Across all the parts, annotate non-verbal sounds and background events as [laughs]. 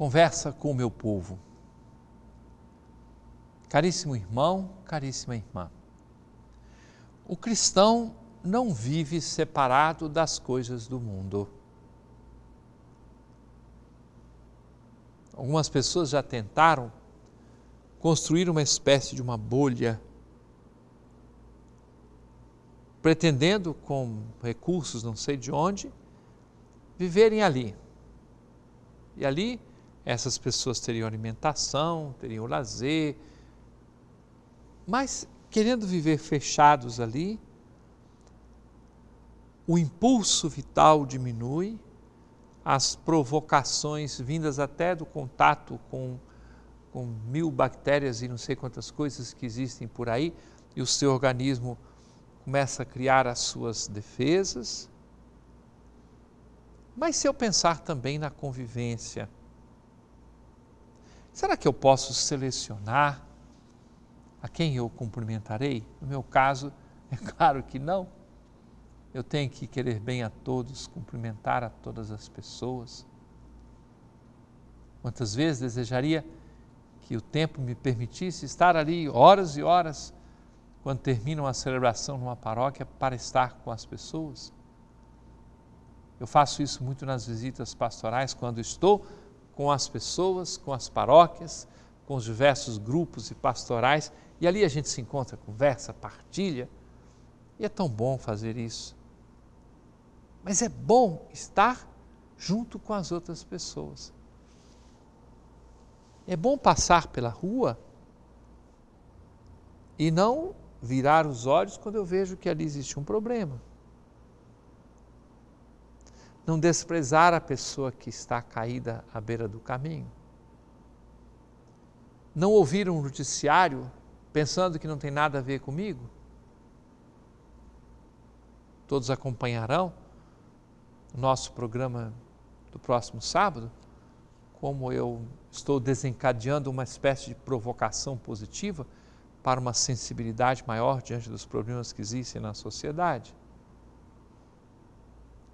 conversa com o meu povo. Caríssimo irmão, caríssima irmã, o cristão não vive separado das coisas do mundo. Algumas pessoas já tentaram construir uma espécie de uma bolha, pretendendo, com recursos não sei de onde, viverem ali. E ali essas pessoas teriam alimentação, teriam lazer, mas querendo viver fechados ali, o impulso vital diminui, as provocações vindas até do contato com, com mil bactérias e não sei quantas coisas que existem por aí, e o seu organismo começa a criar as suas defesas. Mas se eu pensar também na convivência, Será que eu posso selecionar a quem eu cumprimentarei? No meu caso, [laughs] é claro que não. Eu tenho que querer bem a todos, cumprimentar a todas as pessoas. Quantas vezes desejaria que o tempo me permitisse estar ali horas e horas, quando termina uma celebração numa paróquia, para estar com as pessoas? Eu faço isso muito nas visitas pastorais, quando estou com as pessoas, com as paróquias, com os diversos grupos e pastorais, e ali a gente se encontra, conversa, partilha. E é tão bom fazer isso. Mas é bom estar junto com as outras pessoas. É bom passar pela rua e não virar os olhos quando eu vejo que ali existe um problema não desprezar a pessoa que está caída à beira do caminho, não ouvir um noticiário pensando que não tem nada a ver comigo. Todos acompanharão o nosso programa do próximo sábado, como eu estou desencadeando uma espécie de provocação positiva para uma sensibilidade maior diante dos problemas que existem na sociedade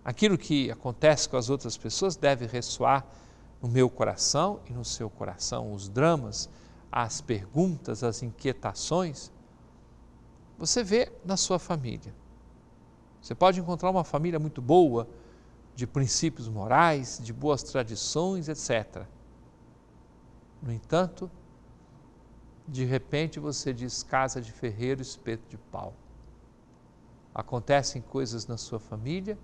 aquilo que acontece com as outras pessoas deve ressoar no meu coração e no seu coração, os dramas, as perguntas, as inquietações. Você vê na sua família. Você pode encontrar uma família muito boa, de princípios morais, de boas tradições, etc. No entanto, de repente você diz casa de ferreiro, espeto de pau. Acontecem coisas na sua família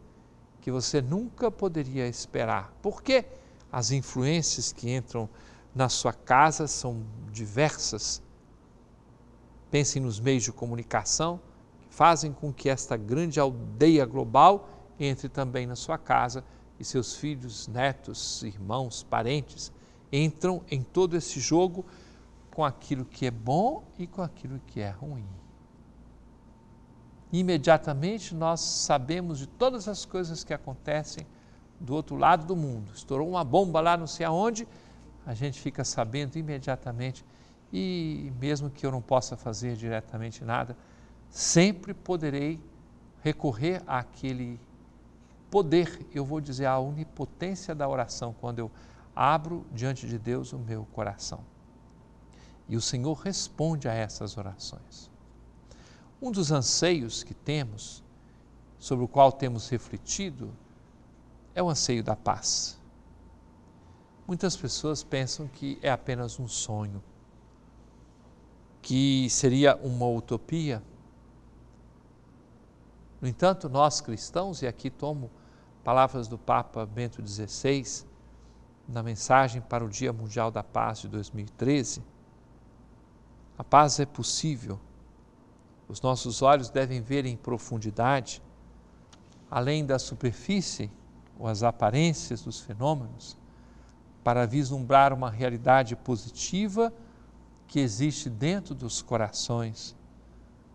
que você nunca poderia esperar. Porque as influências que entram na sua casa são diversas. Pensem nos meios de comunicação que fazem com que esta grande aldeia global entre também na sua casa e seus filhos, netos, irmãos, parentes entram em todo esse jogo com aquilo que é bom e com aquilo que é ruim imediatamente nós sabemos de todas as coisas que acontecem do outro lado do mundo. Estourou uma bomba lá não sei aonde, a gente fica sabendo imediatamente e mesmo que eu não possa fazer diretamente nada, sempre poderei recorrer àquele poder, eu vou dizer a onipotência da oração quando eu abro diante de Deus o meu coração. E o Senhor responde a essas orações. Um dos anseios que temos, sobre o qual temos refletido, é o anseio da paz. Muitas pessoas pensam que é apenas um sonho, que seria uma utopia. No entanto, nós cristãos, e aqui tomo palavras do Papa Bento XVI, na mensagem para o Dia Mundial da Paz de 2013, a paz é possível os nossos olhos devem ver em profundidade, além da superfície ou as aparências dos fenômenos, para vislumbrar uma realidade positiva que existe dentro dos corações,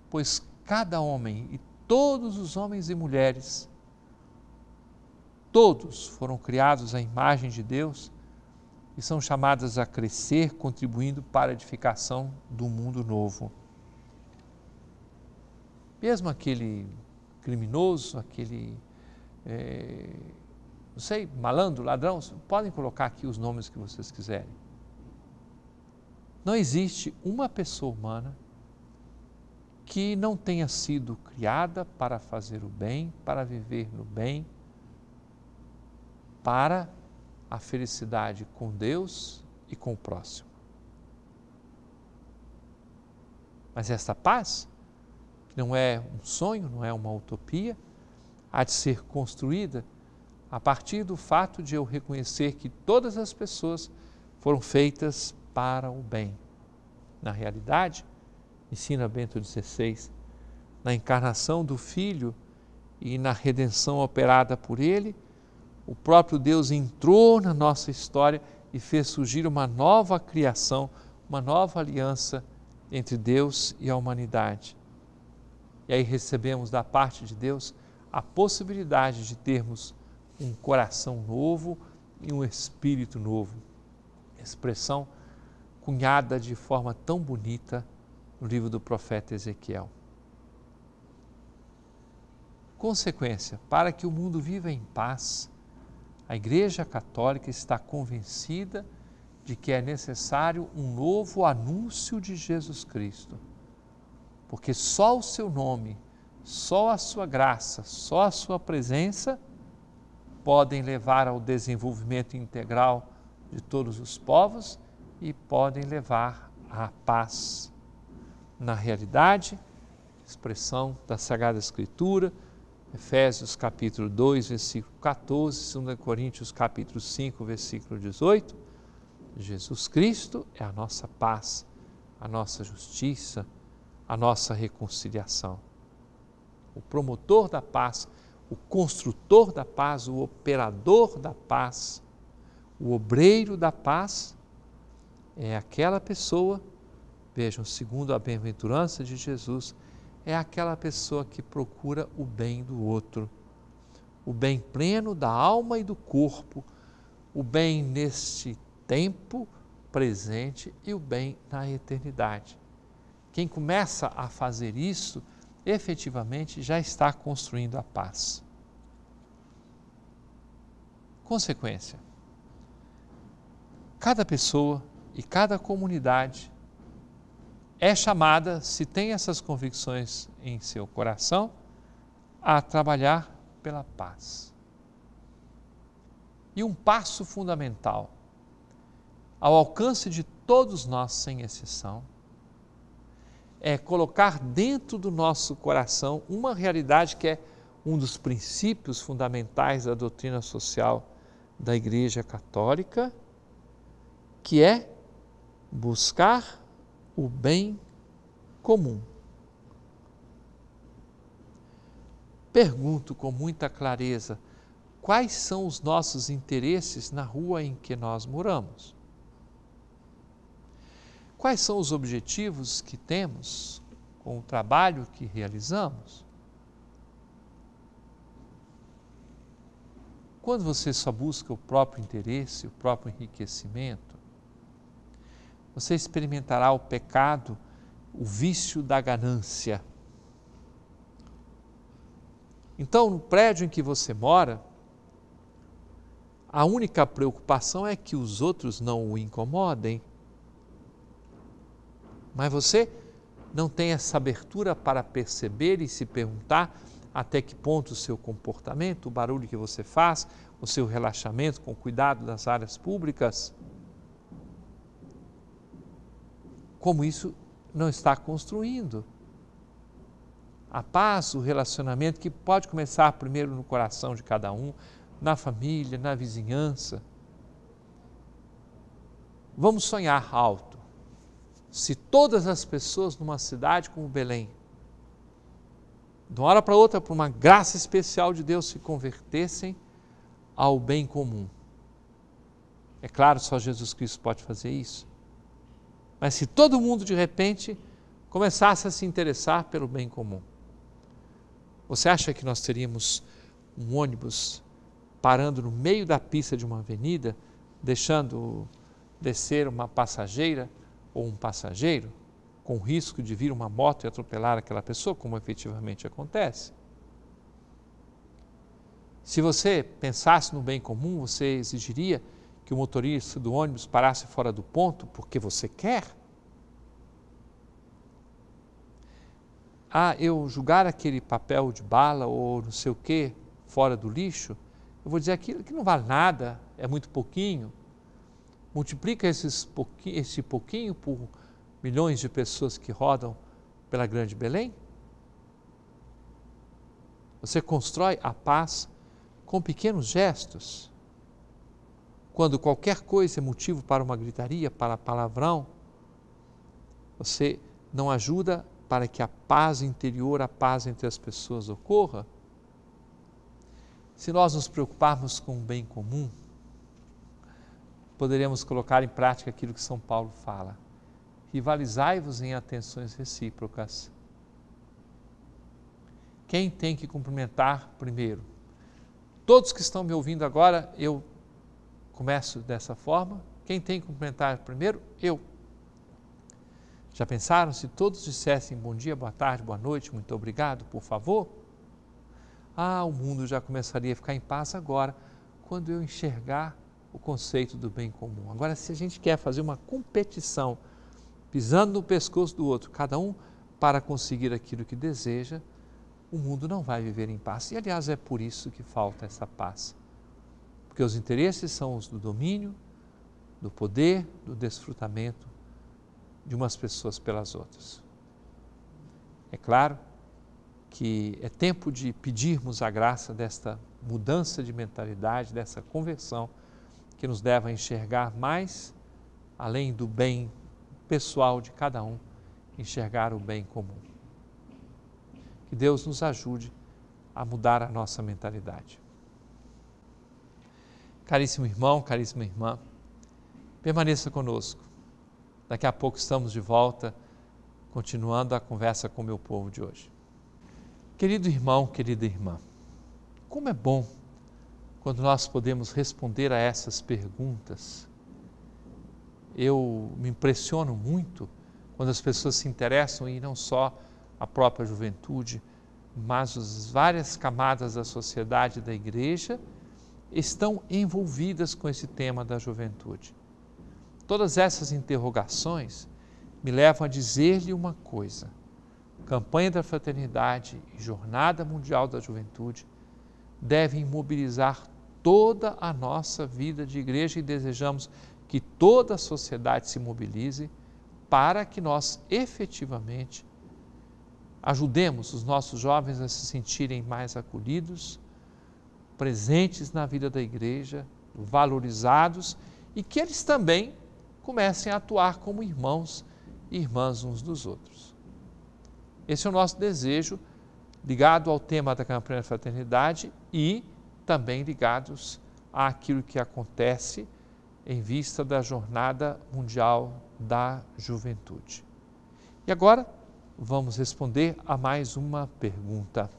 pois cada homem e todos os homens e mulheres, todos foram criados à imagem de Deus e são chamadas a crescer, contribuindo para a edificação do mundo novo mesmo aquele criminoso, aquele, é, não sei, malandro, ladrão, podem colocar aqui os nomes que vocês quiserem. Não existe uma pessoa humana que não tenha sido criada para fazer o bem, para viver no bem, para a felicidade com Deus e com o próximo. Mas esta paz não é um sonho, não é uma utopia, há de ser construída a partir do fato de eu reconhecer que todas as pessoas foram feitas para o bem. Na realidade, ensina Bento XVI, na encarnação do Filho e na redenção operada por ele, o próprio Deus entrou na nossa história e fez surgir uma nova criação, uma nova aliança entre Deus e a humanidade. E aí recebemos da parte de Deus a possibilidade de termos um coração novo e um espírito novo. Expressão cunhada de forma tão bonita no livro do profeta Ezequiel. Consequência, para que o mundo viva em paz, a Igreja Católica está convencida de que é necessário um novo anúncio de Jesus Cristo porque só o seu nome, só a sua graça, só a sua presença podem levar ao desenvolvimento integral de todos os povos e podem levar à paz. Na realidade, expressão da Sagrada Escritura, Efésios capítulo 2, versículo 14, 2 Coríntios capítulo 5, versículo 18, Jesus Cristo é a nossa paz, a nossa justiça, a nossa reconciliação. O promotor da paz, o construtor da paz, o operador da paz, o obreiro da paz é aquela pessoa, vejam, segundo a bem-aventurança de Jesus, é aquela pessoa que procura o bem do outro, o bem pleno da alma e do corpo, o bem neste tempo presente e o bem na eternidade. Quem começa a fazer isso, efetivamente já está construindo a paz. Consequência: cada pessoa e cada comunidade é chamada, se tem essas convicções em seu coração, a trabalhar pela paz. E um passo fundamental, ao alcance de todos nós, sem exceção, é colocar dentro do nosso coração uma realidade que é um dos princípios fundamentais da doutrina social da Igreja Católica, que é buscar o bem comum. Pergunto com muita clareza: quais são os nossos interesses na rua em que nós moramos? Quais são os objetivos que temos com o trabalho que realizamos? Quando você só busca o próprio interesse, o próprio enriquecimento, você experimentará o pecado, o vício da ganância. Então, no prédio em que você mora, a única preocupação é que os outros não o incomodem mas você não tem essa abertura para perceber e se perguntar até que ponto o seu comportamento, o barulho que você faz, o seu relaxamento com cuidado das áreas públicas, como isso não está construindo a paz, o relacionamento que pode começar primeiro no coração de cada um, na família, na vizinhança. Vamos sonhar alto se todas as pessoas numa cidade como Belém, de uma hora para outra, por uma graça especial de Deus, se convertessem ao bem comum. É claro, só Jesus Cristo pode fazer isso. Mas se todo mundo de repente começasse a se interessar pelo bem comum, você acha que nós teríamos um ônibus parando no meio da pista de uma avenida, deixando descer uma passageira? ou um passageiro, com risco de vir uma moto e atropelar aquela pessoa, como efetivamente acontece. Se você pensasse no bem comum, você exigiria que o motorista do ônibus parasse fora do ponto porque você quer? Ah, eu julgar aquele papel de bala ou não sei o que fora do lixo, eu vou dizer aquilo que não vale nada, é muito pouquinho, multiplica esses pouqui, esse pouquinho por milhões de pessoas que rodam pela Grande Belém? Você constrói a paz com pequenos gestos. Quando qualquer coisa é motivo para uma gritaria, para palavrão, você não ajuda para que a paz interior, a paz entre as pessoas ocorra? Se nós nos preocuparmos com o bem comum, poderemos colocar em prática aquilo que São Paulo fala. Rivalizai-vos em atenções recíprocas. Quem tem que cumprimentar primeiro? Todos que estão me ouvindo agora, eu começo dessa forma. Quem tem que cumprimentar primeiro? Eu. Já pensaram se todos dissessem bom dia, boa tarde, boa noite, muito obrigado, por favor? Ah, o mundo já começaria a ficar em paz agora, quando eu enxergar o conceito do bem comum. Agora, se a gente quer fazer uma competição, pisando no pescoço do outro, cada um para conseguir aquilo que deseja, o mundo não vai viver em paz. E, aliás, é por isso que falta essa paz. Porque os interesses são os do domínio, do poder, do desfrutamento de umas pessoas pelas outras. É claro que é tempo de pedirmos a graça desta mudança de mentalidade, dessa conversão que nos leva a enxergar mais além do bem pessoal de cada um, enxergar o bem comum. Que Deus nos ajude a mudar a nossa mentalidade. Caríssimo irmão, caríssima irmã, permaneça conosco. Daqui a pouco estamos de volta, continuando a conversa com o meu povo de hoje. Querido irmão, querida irmã, como é bom quando nós podemos responder a essas perguntas. Eu me impressiono muito quando as pessoas se interessam e não só a própria juventude, mas as várias camadas da sociedade e da igreja estão envolvidas com esse tema da juventude. Todas essas interrogações me levam a dizer-lhe uma coisa: campanha da fraternidade e jornada mundial da juventude devem mobilizar toda a nossa vida de igreja e desejamos que toda a sociedade se mobilize para que nós efetivamente ajudemos os nossos jovens a se sentirem mais acolhidos, presentes na vida da igreja, valorizados e que eles também comecem a atuar como irmãos e irmãs uns dos outros. Esse é o nosso desejo ligado ao tema da campanha da fraternidade e também ligados àquilo que acontece em vista da Jornada Mundial da Juventude. E agora vamos responder a mais uma pergunta.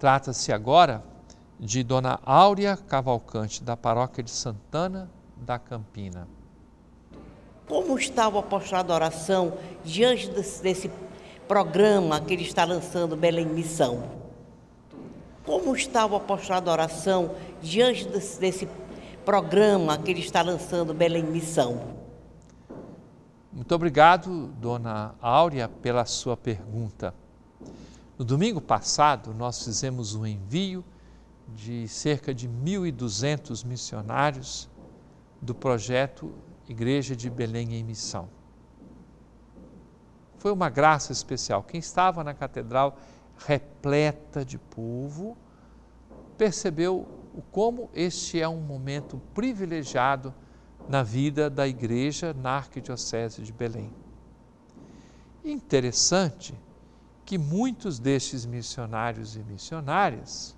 Trata-se agora de Dona Áurea Cavalcante, da paróquia de Santana da Campina. Como está o apostolado da oração diante desse programa que ele está lançando, Belém Missão? Como está o apostolado da oração diante desse, desse programa que ele está lançando, Belém Missão? Muito obrigado, dona Áurea, pela sua pergunta. No domingo passado, nós fizemos um envio de cerca de 1.200 missionários do projeto Igreja de Belém em Missão. Foi uma graça especial. Quem estava na catedral repleta de povo, percebeu como este é um momento privilegiado na vida da igreja na Arquidiocese de Belém. Interessante que muitos destes missionários e missionárias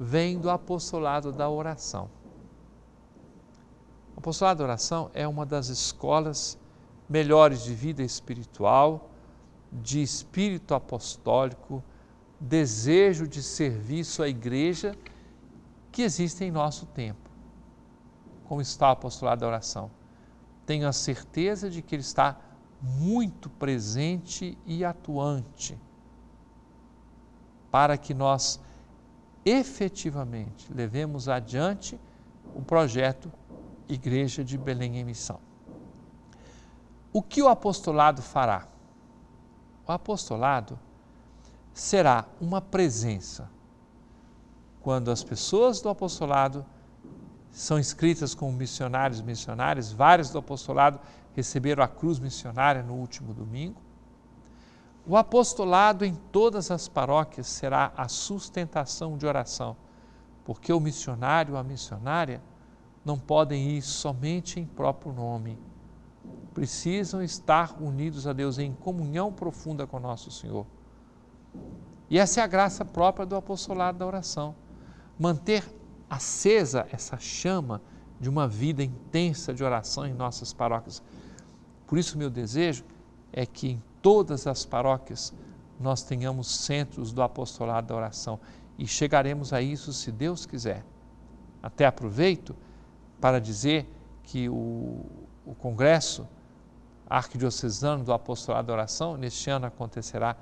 vêm do apostolado da oração. O apostolado da oração é uma das escolas melhores de vida espiritual de espírito apostólico, desejo de serviço à igreja que existe em nosso tempo. Como está o apostolado da oração? Tenho a certeza de que ele está muito presente e atuante para que nós efetivamente levemos adiante o projeto Igreja de Belém em Missão. O que o apostolado fará? O apostolado será uma presença. Quando as pessoas do apostolado são inscritas como missionários, missionárias. vários do apostolado receberam a cruz missionária no último domingo. O apostolado em todas as paróquias será a sustentação de oração, porque o missionário, a missionária, não podem ir somente em próprio nome, precisam estar unidos a Deus em comunhão profunda com nosso Senhor. E essa é a graça própria do apostolado da oração. Manter acesa essa chama de uma vida intensa de oração em nossas paróquias. Por isso, meu desejo é que em todas as paróquias nós tenhamos centros do apostolado da oração e chegaremos a isso se Deus quiser. Até aproveito para dizer que o, o Congresso Arquidiocesano do Apostolado da Oração. Neste ano acontecerá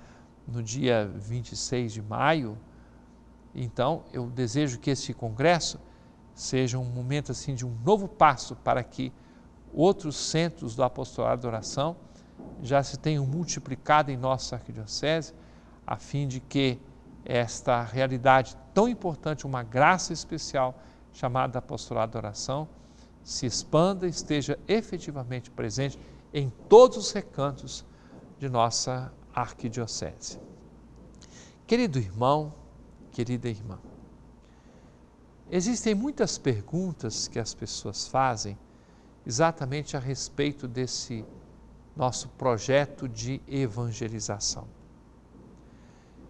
no dia 26 de maio. Então, eu desejo que este congresso seja um momento assim de um novo passo para que outros centros do apostolado de oração já se tenham multiplicado em nossa arquidiocese, a fim de que esta realidade tão importante, uma graça especial chamada apostolado de oração, se expanda e esteja efetivamente presente em todos os recantos de nossa arquidiocese. Querido irmão, querida irmã, existem muitas perguntas que as pessoas fazem exatamente a respeito desse nosso projeto de evangelização.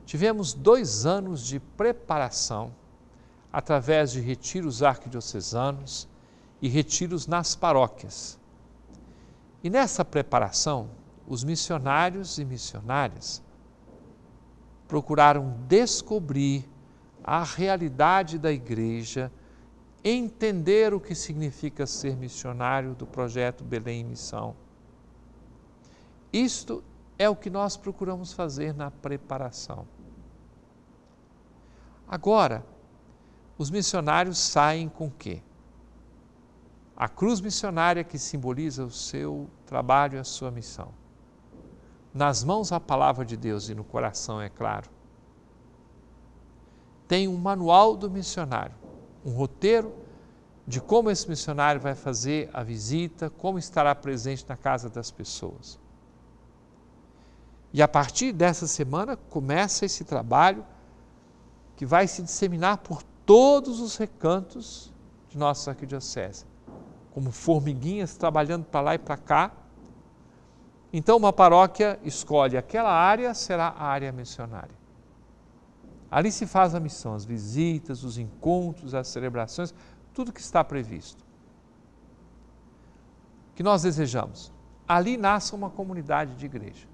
Tivemos dois anos de preparação através de retiros arquidiocesanos e retiros nas paróquias e nessa preparação, os missionários e missionárias procuraram descobrir a realidade da igreja, entender o que significa ser missionário do projeto Belém Missão. Isto é o que nós procuramos fazer na preparação. Agora, os missionários saem com o quê? a cruz missionária que simboliza o seu trabalho e a sua missão. Nas mãos a palavra de Deus e no coração, é claro. Tem um manual do missionário, um roteiro de como esse missionário vai fazer a visita, como estará presente na casa das pessoas. E a partir dessa semana começa esse trabalho que vai se disseminar por todos os recantos de nossa arquidiocese como formiguinhas trabalhando para lá e para cá. Então, uma paróquia escolhe aquela área, será a área missionária. Ali se faz a missão, as visitas, os encontros, as celebrações, tudo que está previsto. Que nós desejamos. Ali nasce uma comunidade de igreja.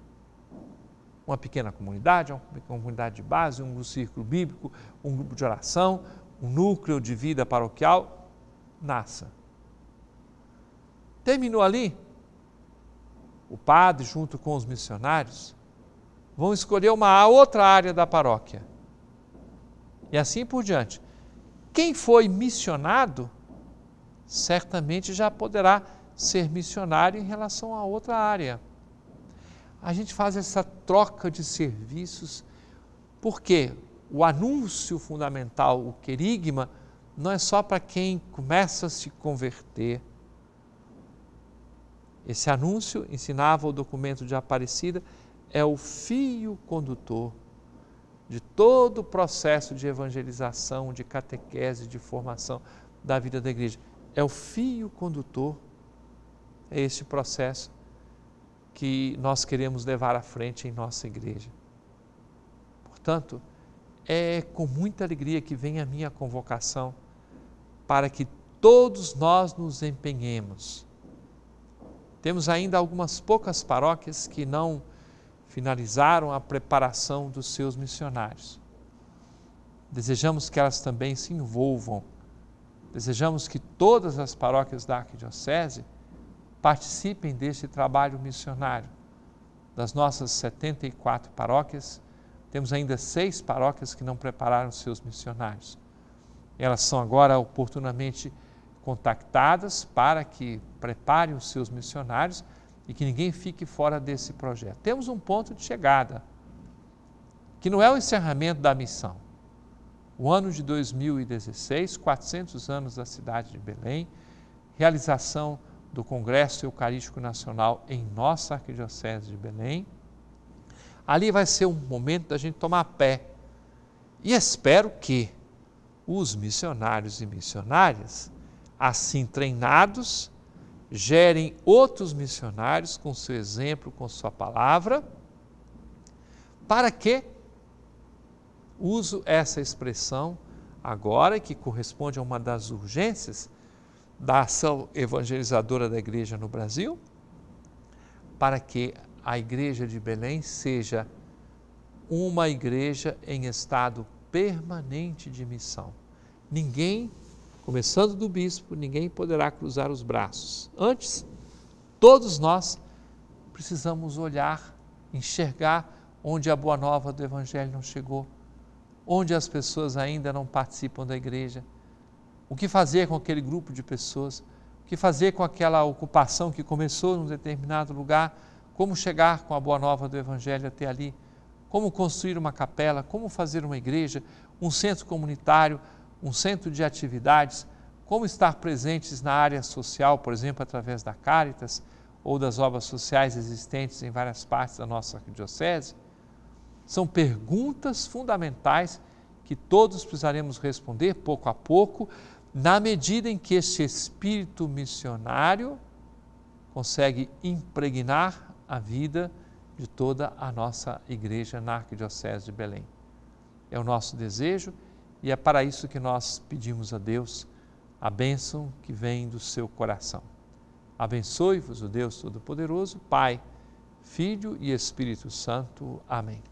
Uma pequena comunidade, uma comunidade de base, um círculo bíblico, um grupo de oração, um núcleo de vida paroquial. Nasça. Terminou ali. O padre, junto com os missionários, vão escolher uma outra área da paróquia. E assim por diante. Quem foi missionado, certamente já poderá ser missionário em relação a outra área. A gente faz essa troca de serviços, porque o anúncio fundamental, o querigma, não é só para quem começa a se converter, esse anúncio, ensinava o documento de Aparecida, é o fio condutor de todo o processo de evangelização, de catequese, de formação da vida da igreja. É o fio condutor, é esse processo que nós queremos levar à frente em nossa igreja. Portanto, é com muita alegria que vem a minha convocação para que todos nós nos empenhemos temos ainda algumas poucas paróquias que não finalizaram a preparação dos seus missionários. Desejamos que elas também se envolvam. Desejamos que todas as paróquias da Arquidiocese participem deste trabalho missionário. Das nossas 74 paróquias, temos ainda seis paróquias que não prepararam seus missionários. Elas são agora oportunamente contactadas para que preparem os seus missionários e que ninguém fique fora desse projeto. Temos um ponto de chegada, que não é o encerramento da missão. O ano de 2016, 400 anos da cidade de Belém, realização do Congresso Eucarístico Nacional em nossa Arquidiocese de Belém. Ali vai ser um momento da gente tomar pé. E espero que os missionários e missionárias assim treinados, gerem outros missionários com seu exemplo, com sua palavra, para que, uso essa expressão agora, que corresponde a uma das urgências da ação evangelizadora da igreja no Brasil, para que a igreja de Belém seja uma igreja em estado permanente de missão. Ninguém começando do bispo, ninguém poderá cruzar os braços. Antes, todos nós precisamos olhar, enxergar onde a boa nova do Evangelho não chegou, onde as pessoas ainda não participam da igreja, o que fazer com aquele grupo de pessoas, o que fazer com aquela ocupação que começou num determinado lugar, como chegar com a boa nova do Evangelho até ali, como construir uma capela, como fazer uma igreja, um centro comunitário, um centro de atividades, como estar presentes na área social, por exemplo, através da Caritas ou das obras sociais existentes em várias partes da nossa arquidiocese? São perguntas fundamentais que todos precisaremos responder pouco a pouco, na medida em que este espírito missionário consegue impregnar a vida de toda a nossa igreja na Arquidiocese de Belém. É o nosso desejo e é para isso que nós pedimos a Deus a bênção que vem do seu coração. Abençoe-vos o Deus Todo-Poderoso, Pai, Filho e Espírito Santo. Amém.